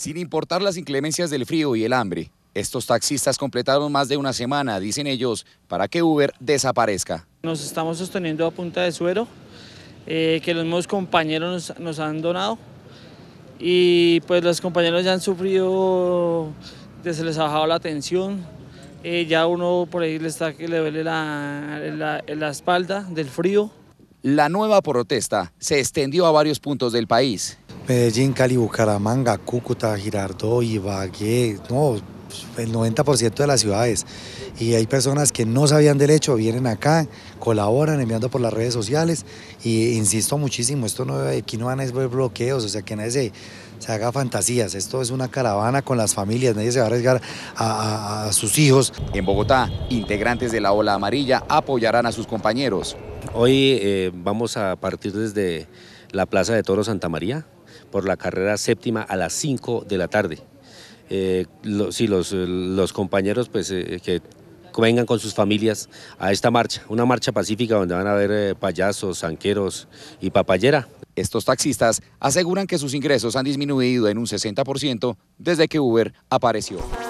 Sin importar las inclemencias del frío y el hambre, estos taxistas completaron más de una semana, dicen ellos, para que Uber desaparezca. Nos estamos sosteniendo a punta de suero, eh, que los nuevos compañeros nos, han donado y pues los compañeros ya han sufrido, se les ha bajado la tensión, eh, ya uno por ahí le, está, le duele la espalda del frío. La nueva protesta se extendió a varios puntos del país. Medellín, Cali, Bucaramanga, Cúcuta, Girardot, Ibagué, no, el 90% de las ciudades. Y hay personas que no sabían derecho, vienen acá, colaboran enviando por las redes sociales. Y insisto muchísimo, esto no, aquí no van a ver bloqueos, o sea que nadie se, haga fantasías. Esto es una caravana con las familias, nadie se va a arriesgar a, sus hijos. En Bogotá, integrantes de la Ola Amarilla apoyarán a sus compañeros. Hoy eh, vamos a partir desde la Plaza de Toro Santa María, por la carrera séptima a las 5 de la tarde. Eh, eh los, compañeros pues, eh, que vengan con sus familias a esta marcha, una marcha pacífica donde van a ver eh, payasos, anqueros y papayera. Estos taxistas aseguran que sus ingresos han disminuido en un 60% desde que Uber apareció.